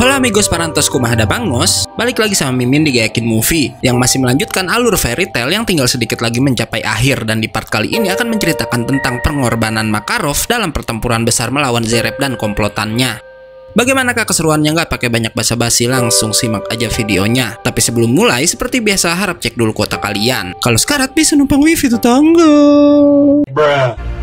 Halo amigos parantos kumahada bangos. balik lagi sama Mimin di Gayakin Movie yang masih melanjutkan alur fairy tale yang tinggal sedikit lagi mencapai akhir dan di part kali ini akan menceritakan tentang pengorbanan Makarov dalam pertempuran besar melawan Zereb dan komplotannya. Bagaimanakah keseruannya nggak pakai banyak basa-basi langsung simak aja videonya. Tapi sebelum mulai seperti biasa harap cek dulu kuota kalian. Kalau sekarang bisa numpang wifi tetangga. Bruh.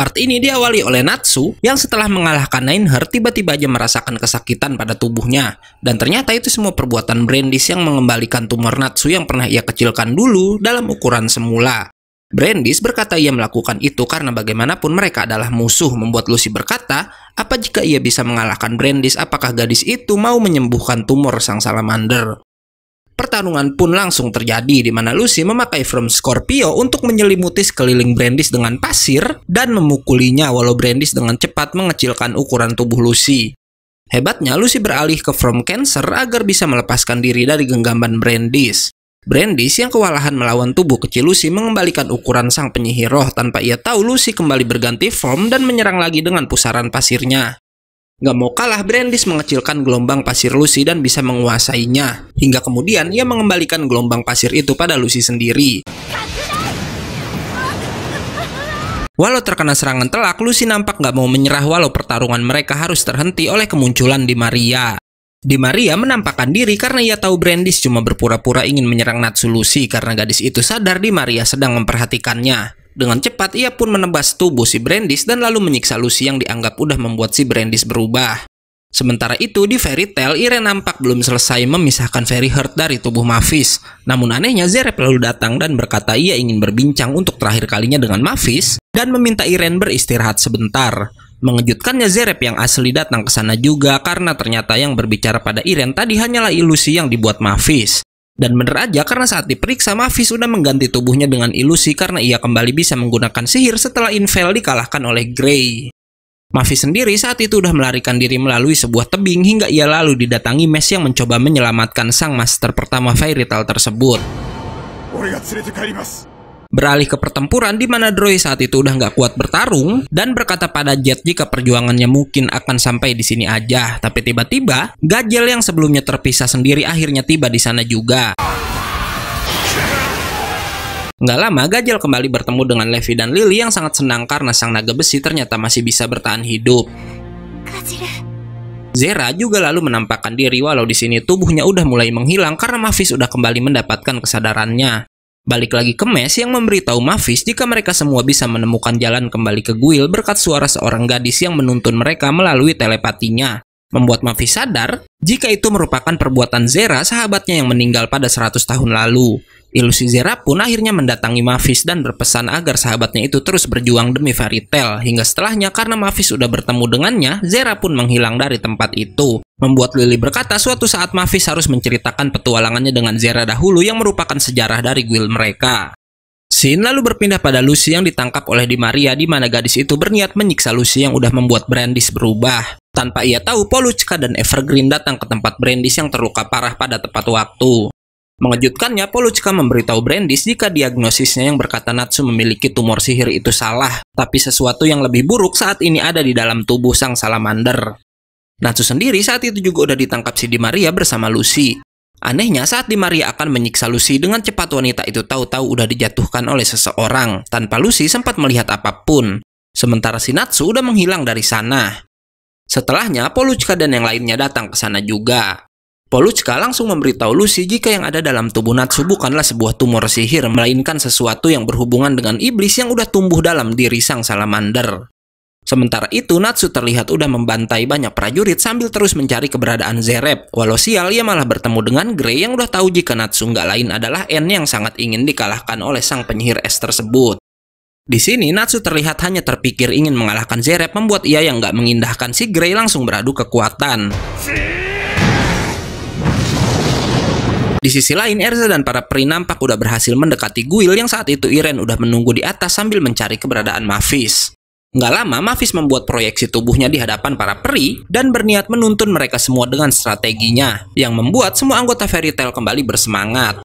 Part ini diawali oleh Natsu yang setelah mengalahkan Nineher tiba-tiba aja merasakan kesakitan pada tubuhnya. Dan ternyata itu semua perbuatan Brandis yang mengembalikan tumor Natsu yang pernah ia kecilkan dulu dalam ukuran semula. Brandis berkata ia melakukan itu karena bagaimanapun mereka adalah musuh membuat Lucy berkata, apa jika ia bisa mengalahkan Brandis apakah gadis itu mau menyembuhkan tumor sang salamander? Pertarungan pun langsung terjadi di mana Lucy memakai From Scorpio untuk menyelimuti sekeliling Brandis dengan pasir dan memukulinya walau Brandis dengan cepat mengecilkan ukuran tubuh Lucy. Hebatnya, Lucy beralih ke From Cancer agar bisa melepaskan diri dari genggaman Brandis. Brandis yang kewalahan melawan tubuh kecil Lucy mengembalikan ukuran sang penyihir roh tanpa ia tahu Lucy kembali berganti form dan menyerang lagi dengan pusaran pasirnya. Gak mau kalah, Brandis mengecilkan gelombang pasir Lucy dan bisa menguasainya. Hingga kemudian ia mengembalikan gelombang pasir itu pada Lucy sendiri. Walau terkena serangan telak, Lucy nampak gak mau menyerah walau pertarungan mereka harus terhenti oleh kemunculan di Maria. Di Maria menampakkan diri karena ia tahu Brandis cuma berpura-pura ingin menyerang Natsu Lucy karena gadis itu sadar di Maria sedang memperhatikannya. Dengan cepat, ia pun menebas tubuh si Brandis dan lalu menyiksa Lucy yang dianggap sudah membuat si Brandis berubah. Sementara itu, di Fairy Tail, Irene nampak belum selesai memisahkan Fairy Heart dari tubuh Mavis. Namun anehnya, Zerep lalu datang dan berkata ia ingin berbincang untuk terakhir kalinya dengan Mavis dan meminta Irene beristirahat sebentar. Mengejutkannya Zerep yang asli datang ke sana juga karena ternyata yang berbicara pada Irene tadi hanyalah ilusi yang dibuat Mavis. Dan bener aja karena saat diperiksa Mavi sudah mengganti tubuhnya dengan ilusi karena ia kembali bisa menggunakan sihir setelah Invel dikalahkan oleh Grey. Mavi sendiri saat itu sudah melarikan diri melalui sebuah tebing hingga ia lalu didatangi Mes yang mencoba menyelamatkan sang master pertama Fairy Tail tersebut beralih ke pertempuran di mana Droy saat itu udah nggak kuat bertarung dan berkata pada Jet jika perjuangannya mungkin akan sampai di sini aja. Tapi tiba-tiba, Gajel yang sebelumnya terpisah sendiri akhirnya tiba di sana juga. Nggak lama, Gajel kembali bertemu dengan Levi dan Lily yang sangat senang karena sang naga besi ternyata masih bisa bertahan hidup. Zera juga lalu menampakkan diri walau di sini tubuhnya udah mulai menghilang karena Mavis udah kembali mendapatkan kesadarannya. Balik lagi ke mes yang memberitahu Mavis jika mereka semua bisa menemukan jalan kembali ke guil berkat suara seorang gadis yang menuntun mereka melalui telepatinya membuat Mavi sadar jika itu merupakan perbuatan Zera sahabatnya yang meninggal pada 100 tahun lalu. Ilusi Zera pun akhirnya mendatangi Mavis dan berpesan agar sahabatnya itu terus berjuang demi Faritel. Hingga setelahnya karena Mavis sudah bertemu dengannya, Zera pun menghilang dari tempat itu. Membuat Lily berkata suatu saat Mavis harus menceritakan petualangannya dengan Zera dahulu yang merupakan sejarah dari guild mereka. Sin lalu berpindah pada Lucy yang ditangkap oleh Di Maria di mana gadis itu berniat menyiksa Lucy yang udah membuat Brandis berubah. Tanpa ia tahu, Poluchka dan Evergreen datang ke tempat Brandis yang terluka parah pada tepat waktu. Mengejutkannya, Poluchka memberitahu Brandis jika diagnosisnya yang berkata Natsu memiliki tumor sihir itu salah, tapi sesuatu yang lebih buruk saat ini ada di dalam tubuh sang salamander. Natsu sendiri saat itu juga udah ditangkap si Di Maria bersama Lucy. Anehnya saat di Maria akan menyiksa Lucy dengan cepat wanita itu tahu-tahu udah dijatuhkan oleh seseorang tanpa Lucy sempat melihat apapun. Sementara Natsu udah menghilang dari sana. Setelahnya Poluchka dan yang lainnya datang ke sana juga. Poluchka langsung memberitahu Lucy jika yang ada dalam tubuh Natsu bukanlah sebuah tumor sihir melainkan sesuatu yang berhubungan dengan iblis yang udah tumbuh dalam diri sang salamander. Sementara itu, Natsu terlihat udah membantai banyak prajurit sambil terus mencari keberadaan Zereb. Walau sial, ia malah bertemu dengan Grey yang udah tahu jika Natsu nggak lain adalah N yang sangat ingin dikalahkan oleh sang penyihir es tersebut. Di sini, Natsu terlihat hanya terpikir ingin mengalahkan Zereb membuat ia yang nggak mengindahkan si Grey langsung beradu kekuatan. Di sisi lain, Erza dan para peri nampak udah berhasil mendekati Guil yang saat itu Iren udah menunggu di atas sambil mencari keberadaan Mavis. Nggak lama, Mavis membuat proyeksi tubuhnya di hadapan para peri dan berniat menuntun mereka semua dengan strateginya, yang membuat semua anggota Fairy Tail kembali bersemangat.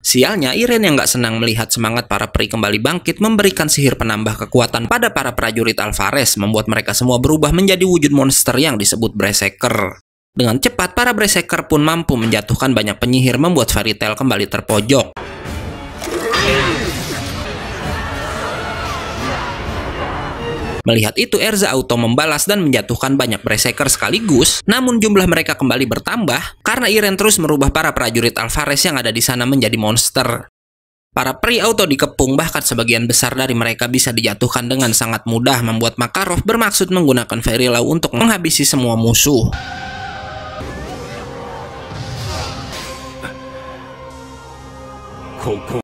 Sialnya, Irene yang nggak senang melihat semangat para peri kembali bangkit memberikan sihir penambah kekuatan pada para prajurit Alvarez, membuat mereka semua berubah menjadi wujud monster yang disebut Breseker. Dengan cepat, para Breseker pun mampu menjatuhkan banyak penyihir membuat Fairy Tail kembali terpojok. Melihat itu, Erza auto membalas dan menjatuhkan banyak berserker sekaligus, namun jumlah mereka kembali bertambah karena Iren terus merubah para prajurit Alvarez yang ada di sana menjadi monster. Para pri auto dikepung bahkan sebagian besar dari mereka bisa dijatuhkan dengan sangat mudah membuat Makarov bermaksud menggunakan Law untuk menghabisi semua musuh.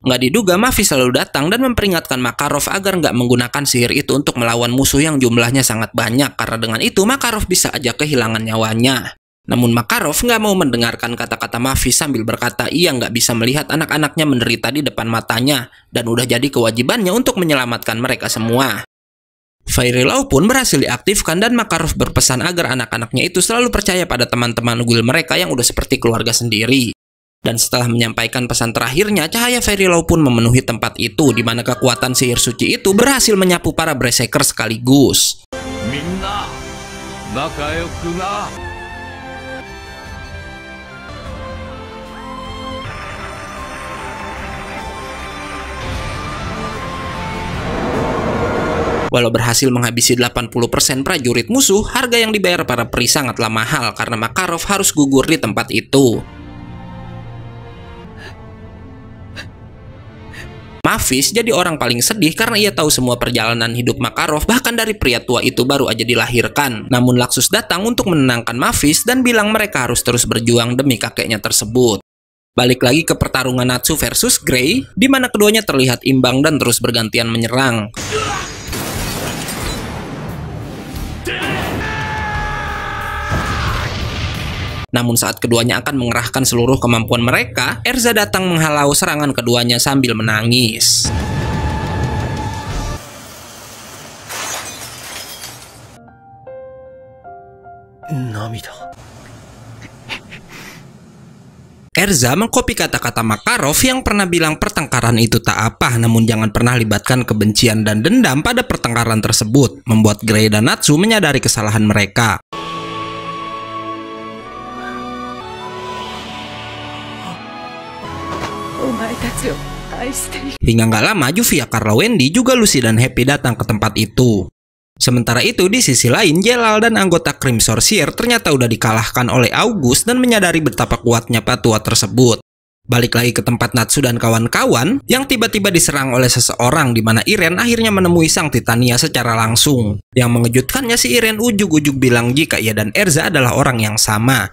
Nggak diduga, Mavi selalu datang dan memperingatkan Makarov agar nggak menggunakan sihir itu untuk melawan musuh yang jumlahnya sangat banyak, karena dengan itu Makarov bisa aja kehilangan nyawanya. Namun Makarov nggak mau mendengarkan kata-kata Mavi sambil berkata ia nggak bisa melihat anak-anaknya menderita di depan matanya, dan udah jadi kewajibannya untuk menyelamatkan mereka semua. Fairylaw pun berhasil diaktifkan dan Makarov berpesan agar anak-anaknya itu selalu percaya pada teman-teman guild mereka yang udah seperti keluarga sendiri. Dan setelah menyampaikan pesan terakhirnya, cahaya Fairy Law pun memenuhi tempat itu di mana kekuatan sihir suci itu berhasil menyapu para Berserker sekaligus. Walau berhasil menghabisi 80% prajurit musuh, harga yang dibayar para peri sangatlah mahal karena Makarov harus gugur di tempat itu. Mavis jadi orang paling sedih karena ia tahu semua perjalanan hidup Makarov bahkan dari pria tua itu baru aja dilahirkan. Namun Laksus datang untuk menenangkan Mavis dan bilang mereka harus terus berjuang demi kakeknya tersebut. Balik lagi ke pertarungan Natsu versus Grey, di mana keduanya terlihat imbang dan terus bergantian menyerang. Namun saat keduanya akan mengerahkan seluruh kemampuan mereka, Erza datang menghalau serangan keduanya sambil menangis. Namida. Erza mengkopi kata-kata Makarov yang pernah bilang pertengkaran itu tak apa namun jangan pernah libatkan kebencian dan dendam pada pertengkaran tersebut membuat Grey dan Natsu menyadari kesalahan mereka Hingga nggak lama, Juvia Carla Wendy juga Lucy dan Happy datang ke tempat itu. Sementara itu, di sisi lain, Jelal dan anggota Krim Sorcier ternyata udah dikalahkan oleh August dan menyadari betapa kuatnya patua tersebut. Balik lagi ke tempat Natsu dan kawan-kawan, yang tiba-tiba diserang oleh seseorang di mana Iren akhirnya menemui sang Titania secara langsung. Yang mengejutkannya si Iren ujug-ujug bilang jika ia dan Erza adalah orang yang sama.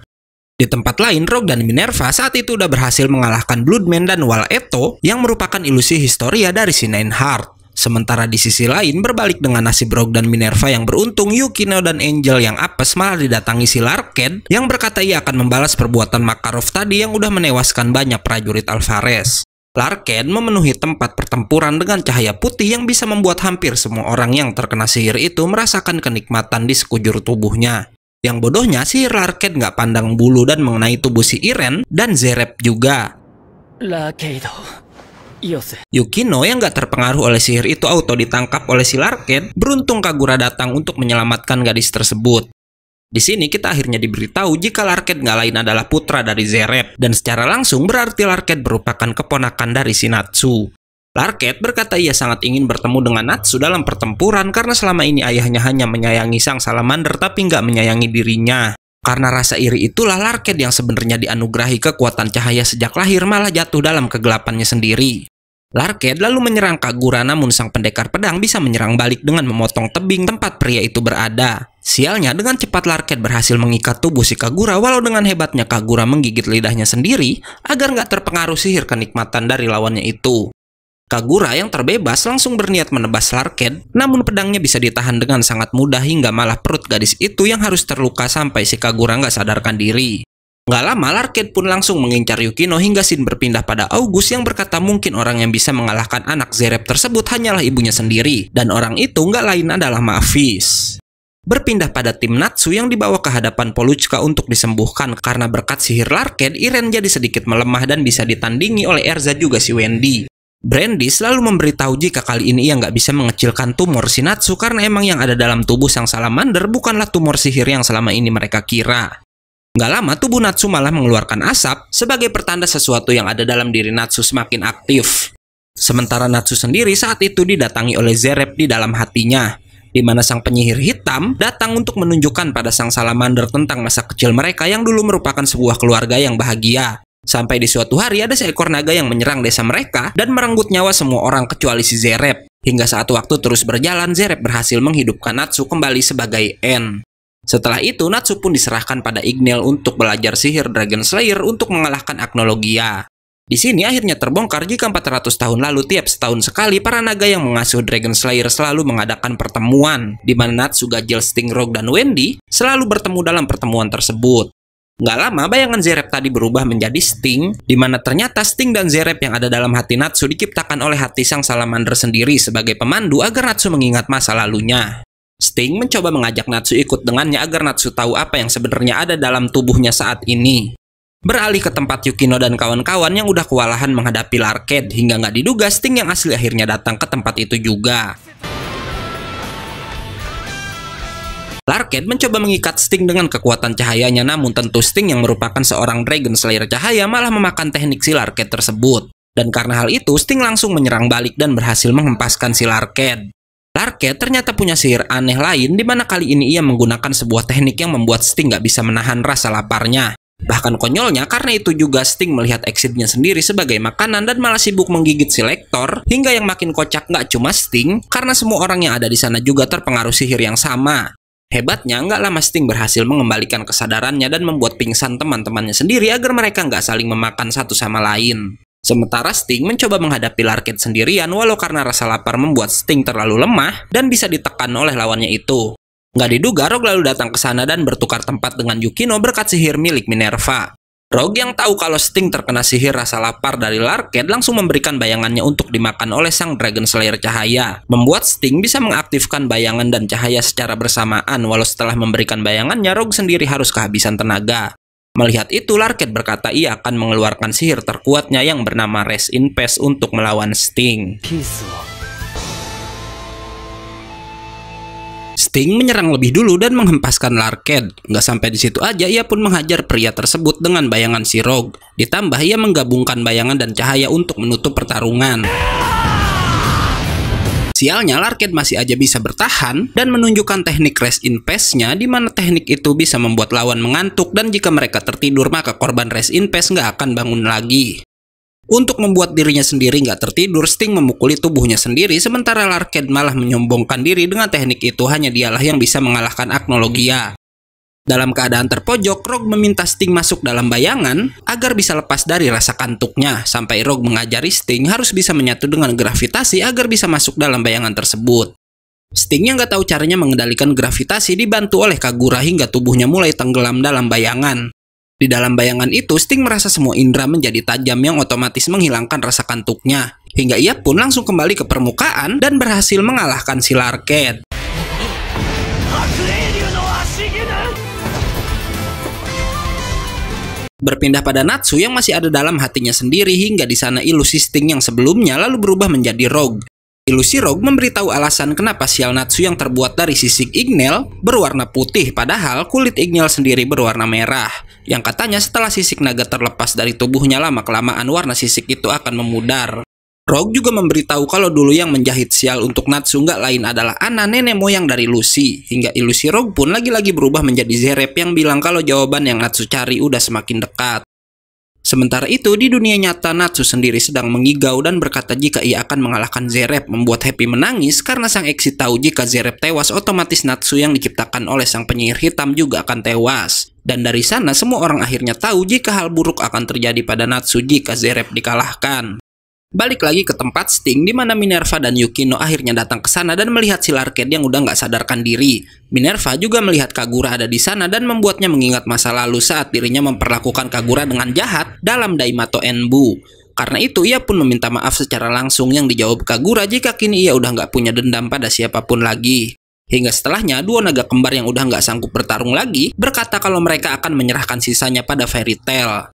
Di tempat lain, Rogue dan Minerva saat itu udah berhasil mengalahkan Bloodman dan Wall Eto yang merupakan ilusi historia dari Nine Heart. Sementara di sisi lain berbalik dengan nasib Rogue dan Minerva yang beruntung, Yukino dan Angel yang apes malah didatangi si Larked yang berkata ia akan membalas perbuatan Makarov tadi yang udah menewaskan banyak prajurit Alvarez. Larkin memenuhi tempat pertempuran dengan cahaya putih yang bisa membuat hampir semua orang yang terkena sihir itu merasakan kenikmatan di sekujur tubuhnya. Yang bodohnya si Larket nggak pandang bulu dan mengenai tubuh si Iren dan Zerep juga. Lakeido. Yukino yang gak terpengaruh oleh sihir itu auto ditangkap oleh si Larket, beruntung Kagura datang untuk menyelamatkan gadis tersebut. Di sini kita akhirnya diberitahu jika Larket nggak lain adalah putra dari Zereb, dan secara langsung berarti Larket merupakan keponakan dari Sinatsu. Larket berkata ia sangat ingin bertemu dengan Natsu dalam pertempuran karena selama ini ayahnya hanya menyayangi sang salamander tapi nggak menyayangi dirinya. Karena rasa iri itulah Larket yang sebenarnya dianugerahi kekuatan cahaya sejak lahir malah jatuh dalam kegelapannya sendiri. Larket lalu menyerang Kagura namun sang pendekar pedang bisa menyerang balik dengan memotong tebing tempat pria itu berada. Sialnya dengan cepat Larket berhasil mengikat tubuh si Kagura walau dengan hebatnya Kagura menggigit lidahnya sendiri agar nggak terpengaruh sihir kenikmatan dari lawannya itu. Kagura yang terbebas langsung berniat menebas Larkin, namun pedangnya bisa ditahan dengan sangat mudah hingga malah perut gadis itu yang harus terluka sampai si Kagura nggak sadarkan diri. Nggak lama Larkin pun langsung mengincar Yukino hingga Shin berpindah pada August yang berkata mungkin orang yang bisa mengalahkan anak Zereb tersebut hanyalah ibunya sendiri, dan orang itu nggak lain adalah Mavis berpindah pada tim Natsu yang dibawa ke hadapan Poluchka untuk disembuhkan karena berkat sihir Larkin, Iren jadi sedikit melemah dan bisa ditandingi oleh Erza juga si Wendy. Brandy selalu memberitahu jika kali ini ia nggak bisa mengecilkan tumor Shinatsu karena emang yang ada dalam tubuh sang salamander bukanlah tumor sihir yang selama ini mereka kira. Nggak lama tubuh Natsu malah mengeluarkan asap sebagai pertanda sesuatu yang ada dalam diri Natsu semakin aktif. Sementara Natsu sendiri saat itu didatangi oleh Zereb di dalam hatinya, di mana sang penyihir hitam datang untuk menunjukkan pada sang salamander tentang masa kecil mereka yang dulu merupakan sebuah keluarga yang bahagia. Sampai di suatu hari ada seekor naga yang menyerang desa mereka dan merenggut nyawa semua orang kecuali si Zereb. Hingga saat waktu terus berjalan, Zereb berhasil menghidupkan Natsu kembali sebagai N. Setelah itu, Natsu pun diserahkan pada Ignel untuk belajar sihir Dragon Slayer untuk mengalahkan Agnologia. Di sini akhirnya terbongkar jika 400 tahun lalu tiap setahun sekali para naga yang mengasuh Dragon Slayer selalu mengadakan pertemuan, di mana Natsu, Gajil, Stingrog, dan Wendy selalu bertemu dalam pertemuan tersebut. Gak lama bayangan Zerep tadi berubah menjadi Sting, di mana ternyata Sting dan Zerep yang ada dalam hati Natsu diciptakan oleh hati sang salamander sendiri sebagai pemandu agar Natsu mengingat masa lalunya. Sting mencoba mengajak Natsu ikut dengannya agar Natsu tahu apa yang sebenarnya ada dalam tubuhnya saat ini. Beralih ke tempat Yukino dan kawan-kawan yang udah kewalahan menghadapi Larked hingga nggak diduga Sting yang asli akhirnya datang ke tempat itu juga. Larkin mencoba mengikat Sting dengan kekuatan cahayanya namun tentu Sting yang merupakan seorang Dragon Slayer cahaya malah memakan teknik si Larkin tersebut. Dan karena hal itu, Sting langsung menyerang balik dan berhasil menghempaskan si Larkin. Larkin ternyata punya sihir aneh lain di mana kali ini ia menggunakan sebuah teknik yang membuat Sting gak bisa menahan rasa laparnya. Bahkan konyolnya karena itu juga Sting melihat exitnya sendiri sebagai makanan dan malah sibuk menggigit si selektor hingga yang makin kocak gak cuma Sting karena semua orang yang ada di sana juga terpengaruh sihir yang sama Hebatnya, nggak lama Sting berhasil mengembalikan kesadarannya dan membuat pingsan teman-temannya sendiri agar mereka nggak saling memakan satu sama lain. Sementara Sting mencoba menghadapi Larkin sendirian walau karena rasa lapar membuat Sting terlalu lemah dan bisa ditekan oleh lawannya itu. Nggak diduga Rock lalu datang ke sana dan bertukar tempat dengan Yukino berkat sihir milik Minerva. Rog yang tahu kalau Sting terkena sihir rasa lapar dari Larket langsung memberikan bayangannya untuk dimakan oleh sang Dragon Slayer cahaya. Membuat Sting bisa mengaktifkan bayangan dan cahaya secara bersamaan walau setelah memberikan bayangannya Rogue sendiri harus kehabisan tenaga. Melihat itu, Larket berkata ia akan mengeluarkan sihir terkuatnya yang bernama Rest in Peace untuk melawan Sting. Peace. Sting menyerang lebih dulu dan menghempaskan Larked. Nggak sampai di situ aja, ia pun menghajar pria tersebut dengan bayangan si Rogue. Ditambah ia menggabungkan bayangan dan cahaya untuk menutup pertarungan. Sialnya Larked masih aja bisa bertahan dan menunjukkan teknik rest in pace-nya di mana teknik itu bisa membuat lawan mengantuk dan jika mereka tertidur maka korban rest in pace nggak akan bangun lagi. Untuk membuat dirinya sendiri nggak tertidur, Sting memukuli tubuhnya sendiri, sementara Larkin malah menyombongkan diri dengan teknik itu hanya dialah yang bisa mengalahkan Agnologia. Dalam keadaan terpojok, Rogue meminta Sting masuk dalam bayangan agar bisa lepas dari rasa kantuknya, sampai Rogue mengajari Sting harus bisa menyatu dengan gravitasi agar bisa masuk dalam bayangan tersebut. Sting yang nggak tahu caranya mengendalikan gravitasi dibantu oleh Kagura hingga tubuhnya mulai tenggelam dalam bayangan. Di dalam bayangan itu, Sting merasa semua indera menjadi tajam yang otomatis menghilangkan rasa kantuknya. Hingga ia pun langsung kembali ke permukaan dan berhasil mengalahkan si Larket. Berpindah pada Natsu yang masih ada dalam hatinya sendiri hingga di sana ilusi Sting yang sebelumnya lalu berubah menjadi Rogue. Ilusi Ilusirog memberitahu alasan kenapa sial Natsu yang terbuat dari sisik Ignel berwarna putih padahal kulit Ignel sendiri berwarna merah. Yang katanya setelah sisik naga terlepas dari tubuhnya lama-kelamaan warna sisik itu akan memudar. Rogue juga memberitahu kalau dulu yang menjahit sial untuk Natsu nggak lain adalah Ana nenek moyang dari Lucy. Hingga ilusi Rogue pun lagi-lagi berubah menjadi Zerep yang bilang kalau jawaban yang Natsu cari udah semakin dekat. Sementara itu, di dunia nyata Natsu sendiri sedang mengigau dan berkata jika ia akan mengalahkan Zerep membuat Happy menangis karena sang eksit tahu jika Zerep tewas otomatis Natsu yang diciptakan oleh sang penyihir hitam juga akan tewas. Dan dari sana semua orang akhirnya tahu jika hal buruk akan terjadi pada Natsu jika Zerep dikalahkan. Balik lagi ke tempat Sting di mana Minerva dan Yukino akhirnya datang ke sana dan melihat si Larkin yang udah nggak sadarkan diri. Minerva juga melihat Kagura ada di sana dan membuatnya mengingat masa lalu saat dirinya memperlakukan Kagura dengan jahat dalam Daimato Enbu. Karena itu ia pun meminta maaf secara langsung yang dijawab Kagura jika kini ia udah nggak punya dendam pada siapapun lagi. Hingga setelahnya dua naga kembar yang udah nggak sanggup bertarung lagi berkata kalau mereka akan menyerahkan sisanya pada Fairy Tail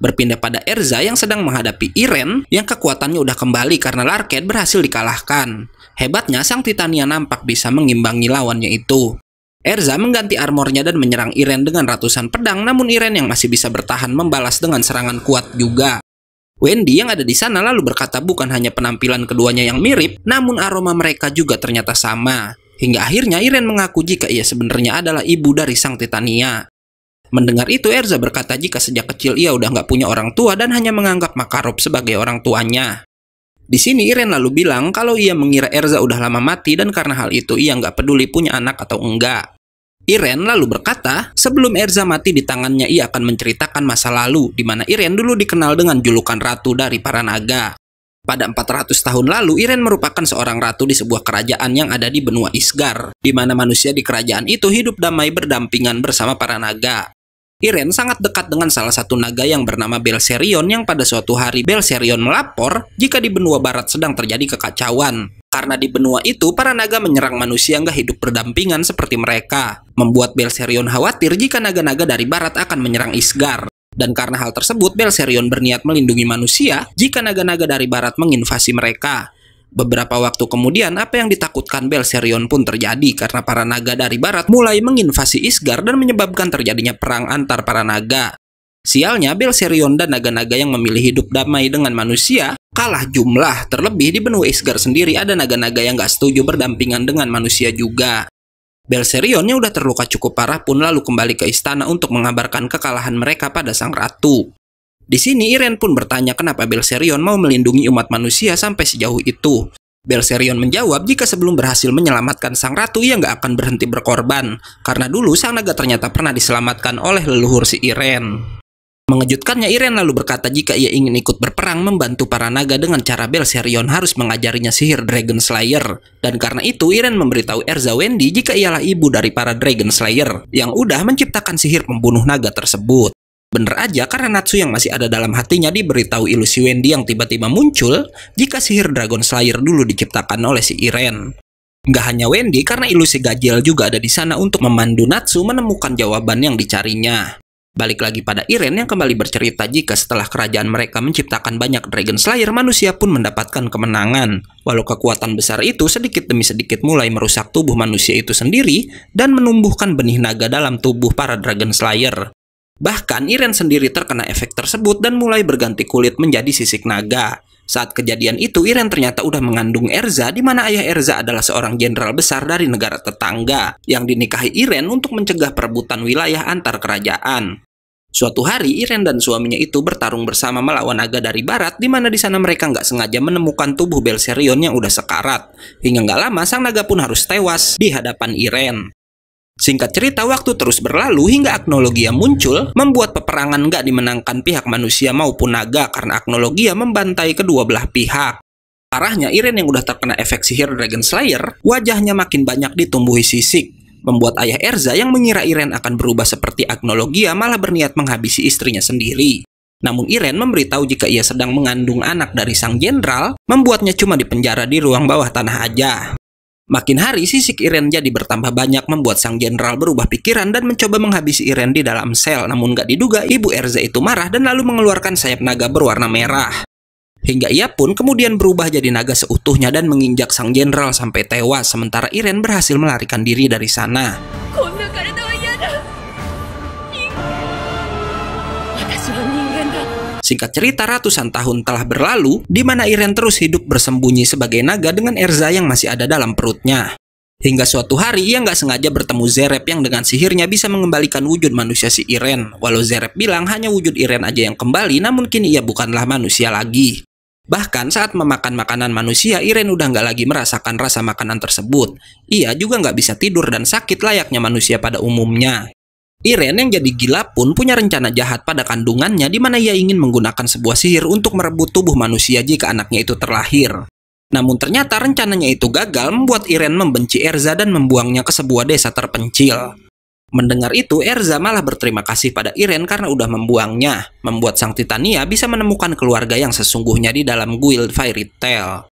berpindah pada Erza yang sedang menghadapi Iren yang kekuatannya udah kembali karena Larket berhasil dikalahkan. Hebatnya sang Titania nampak bisa mengimbangi lawannya itu. Erza mengganti armornya dan menyerang Iren dengan ratusan pedang namun Iren yang masih bisa bertahan membalas dengan serangan kuat juga. Wendy yang ada di sana lalu berkata bukan hanya penampilan keduanya yang mirip, namun aroma mereka juga ternyata sama. Hingga akhirnya Iren mengaku jika ia sebenarnya adalah ibu dari sang Titania. Mendengar itu Erza berkata jika sejak kecil ia udah nggak punya orang tua dan hanya menganggap Makarov sebagai orang tuanya. Di sini Iren lalu bilang kalau ia mengira Erza udah lama mati dan karena hal itu ia nggak peduli punya anak atau enggak. Iren lalu berkata, sebelum Erza mati di tangannya ia akan menceritakan masa lalu, di mana Iren dulu dikenal dengan julukan ratu dari para naga. Pada 400 tahun lalu, Iren merupakan seorang ratu di sebuah kerajaan yang ada di benua Isgar, di mana manusia di kerajaan itu hidup damai berdampingan bersama para naga. Iren sangat dekat dengan salah satu naga yang bernama Belserion yang pada suatu hari Belserion melapor jika di benua barat sedang terjadi kekacauan. Karena di benua itu, para naga menyerang manusia nggak hidup berdampingan seperti mereka. Membuat Belserion khawatir jika naga-naga dari barat akan menyerang Isgar. Dan karena hal tersebut, Belserion berniat melindungi manusia jika naga-naga dari barat menginvasi mereka. Beberapa waktu kemudian, apa yang ditakutkan Belserion pun terjadi karena para naga dari barat mulai menginvasi Isgar dan menyebabkan terjadinya perang antar para naga. Sialnya, Belserion dan naga-naga yang memilih hidup damai dengan manusia kalah jumlah. Terlebih di benua Isgar sendiri ada naga-naga yang gak setuju berdampingan dengan manusia juga. Belserion yang udah terluka cukup parah pun lalu kembali ke istana untuk mengabarkan kekalahan mereka pada sang ratu. Di sini Iren pun bertanya kenapa Belserion mau melindungi umat manusia sampai sejauh itu. Belserion menjawab jika sebelum berhasil menyelamatkan sang ratu ia nggak akan berhenti berkorban, karena dulu sang naga ternyata pernah diselamatkan oleh leluhur si Iren. Mengejutkannya Iren lalu berkata jika ia ingin ikut berperang membantu para naga dengan cara Belserion harus mengajarinya sihir Dragon Slayer. Dan karena itu Iren memberitahu Erza Wendy jika ialah ibu dari para Dragon Slayer yang udah menciptakan sihir pembunuh naga tersebut. Bener aja karena Natsu yang masih ada dalam hatinya diberitahu ilusi Wendy yang tiba-tiba muncul jika sihir Dragon Slayer dulu diciptakan oleh si Iren. Nggak hanya Wendy karena ilusi Gajel juga ada di sana untuk memandu Natsu menemukan jawaban yang dicarinya. Balik lagi pada Iren yang kembali bercerita jika setelah kerajaan mereka menciptakan banyak Dragon Slayer manusia pun mendapatkan kemenangan. Walau kekuatan besar itu sedikit demi sedikit mulai merusak tubuh manusia itu sendiri dan menumbuhkan benih naga dalam tubuh para Dragon Slayer. Bahkan Iren sendiri terkena efek tersebut dan mulai berganti kulit menjadi sisik naga. Saat kejadian itu, Iren ternyata udah mengandung Erza, di mana ayah Erza adalah seorang jenderal besar dari negara tetangga, yang dinikahi Iren untuk mencegah perebutan wilayah antar kerajaan. Suatu hari, Iren dan suaminya itu bertarung bersama melawan naga dari barat, di mana di sana mereka nggak sengaja menemukan tubuh Belserion yang udah sekarat. Hingga nggak lama, sang naga pun harus tewas di hadapan Iren. Singkat cerita, waktu terus berlalu hingga Agnologia muncul, membuat peperangan gak dimenangkan pihak manusia maupun naga karena Agnologia membantai kedua belah pihak. Parahnya, Iren yang udah terkena efek sihir Dragon Slayer, wajahnya makin banyak ditumbuhi sisik. Membuat ayah Erza yang mengira Iren akan berubah seperti Agnologia malah berniat menghabisi istrinya sendiri. Namun Iren memberitahu jika ia sedang mengandung anak dari sang jenderal, membuatnya cuma dipenjara di ruang bawah tanah aja. Makin hari, sisik Iren jadi bertambah banyak membuat sang jenderal berubah pikiran dan mencoba menghabisi Iren di dalam sel. Namun gak diduga, ibu Erza itu marah dan lalu mengeluarkan sayap naga berwarna merah. Hingga ia pun kemudian berubah jadi naga seutuhnya dan menginjak sang jenderal sampai tewas, sementara Iren berhasil melarikan diri dari sana. Singkat cerita, ratusan tahun telah berlalu, di mana Iren terus hidup bersembunyi sebagai naga dengan Erza yang masih ada dalam perutnya. Hingga suatu hari ia nggak sengaja bertemu Zerep yang dengan sihirnya bisa mengembalikan wujud manusia si Iren. Walau Zerep bilang hanya wujud Iren aja yang kembali, namun kini ia bukanlah manusia lagi. Bahkan saat memakan makanan manusia, Iren udah nggak lagi merasakan rasa makanan tersebut. Ia juga nggak bisa tidur dan sakit layaknya manusia pada umumnya. Iren yang jadi gila pun punya rencana jahat pada kandungannya di mana ia ingin menggunakan sebuah sihir untuk merebut tubuh manusia jika anaknya itu terlahir. Namun ternyata rencananya itu gagal membuat Iren membenci Erza dan membuangnya ke sebuah desa terpencil. Mendengar itu, Erza malah berterima kasih pada Iren karena udah membuangnya, membuat sang Titania bisa menemukan keluarga yang sesungguhnya di dalam guild Fairy Tale.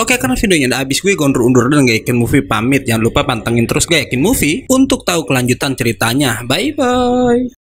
Oke karena videonya udah habis gue gondor undur dan gak yakin movie pamit Jangan lupa pantengin terus gak yakin movie Untuk tahu kelanjutan ceritanya Bye bye